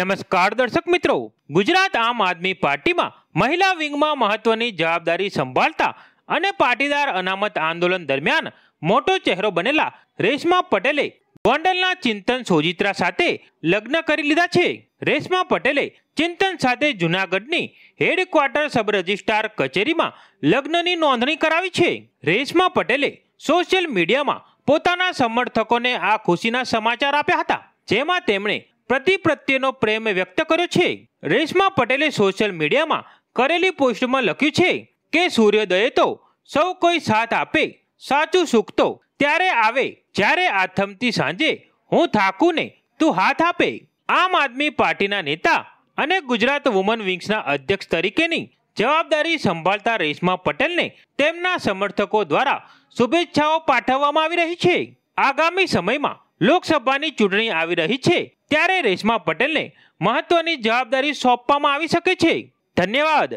નમસ્કાર દર્શક મિત્રો ગુજરાત આમ આદમી પાર્ટીમાં મહિલા વિંગમાં મહત્વની જવાબદારી સંભાળતા અને પાટીદાર અનામત આંદોલન દરમિયાન મોટો ચહેરો બનેલા રેશમા પટેલે ગોંડલના ચિંતન સોજિત્રા સાથે લગ્ન કરી લીધા છે રેશમા પટેલે ચિંતન સાથે જૂનાગઢની હેડક્વાર્ટર સબ રજિસ્ટ્રાર કચેરીમાં લગ્નની નોંધણી કરાવી છે રેશમા પટેલે સોશિયલ મીડિયામાં પોતાના સમર્થકોને આ ખુશીના સમાચાર આપ્યા હતા જેમાં તેમણે પ્રતિ પ્રત્યેનો પ્રેમ વ્યક્ત કર્યો છે રેશમા પટેલે સોશિયલ મીડિયામાં કરેલી પોસ્ટમાં લખ્યું છે કે સૂર્યોદયે તો સૌ કોઈ સાથ આપે સાચું સુખ તો ત્યારે આવે જ્યારે આથમતી સાંજે હું થાકું ને તું હાથ આપે આમ આદમી પાર્ટીના નેતા અને ગુજરાત વુમન વિંગ્સના અધ્યક્ષ તરીકેની જવાબદારી સંભાળતા રેશમા પટેલને તેમના સમર્થકો દ્વારા શુભેચ્છાઓ પાઠવવામાં આવી રહી છે આગામી સમયમાં લોકસભાની ચૂંટણી આવી રહી છે ત્યારે રેશમા પટેલને મહત્વની જવાબદારી સોંપવામાં આવી શકે છે ધન્યવાદ